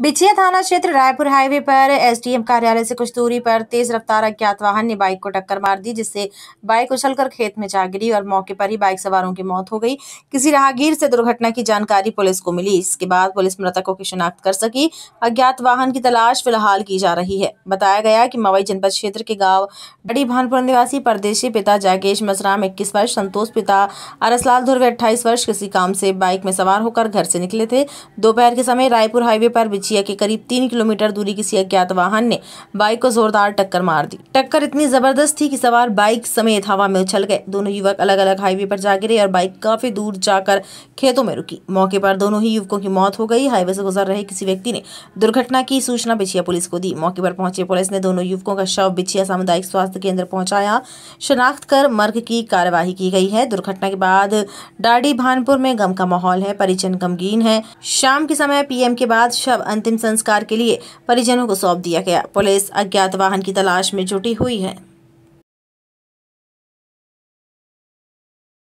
बिछिया थाना क्षेत्र रायपुर हाईवे पर एसडीएम कार्यालय से कुछ दूरी पर तेज रफ्तार अज्ञात वाहन ने बाइक को टक्कर मार दी जिससे बाइक उछलकर खेत में जा गिरी और मौके पर ही बाइक सवारों की मौत हो गई किसी राहगीर से दुर्घटना की जानकारी पुलिस को मिली इसके बाद पुलिस मृतकों की शिनाख्त कर सकी अज्ञात वाहन की तलाश फिलहाल की जा रही है बताया गया कि मवई जनपद क्षेत्र के गाँव डी भानपुर निवासी परदेशी पिता जागेश मसराम इक्कीस वर्ष संतोष पिता अरसलाल दुर्ग अट्ठाईस वर्ष किसी काम से बाइक में सवार होकर घर से निकले थे दोपहर के समय रायपुर हाईवे पर कोचिया के करीब तीन किलोमीटर दूरी किसी अज्ञात वाहन ने बाइक को जोरदार टक्कर मार दी टक्कर इतनी जबरदस्त थी कि सवार बाइक समेत हवा में उछल गए दोनों युवक अलग अलग हाईवे पर जा गिरे और बाइक काफी दूर जाकर खेतों में रुकी मौके पर दोनों ही युवकों की मौत हो गई हाईवे से गुजर रहे किसी व्यक्ति ने दुर्घटना की सूचना बिछिया पुलिस को दी मौके पर पहुंचे पुलिस ने दोनों युवकों का शव बिछिया सामुदायिक स्वास्थ्य केंद्र पहुंचाया शनाख्त कर मर्ग की कार्यवाही की गई है दुर्घटना के बाद डाडी भानपुर में गम का माहौल है परिचन गमगीन है शाम के समय पीएम के बाद शव अंतिम संस्कार के लिए परिजनों को सौंप दिया गया पुलिस अज्ञात वाहन की तलाश में जुटी हुई है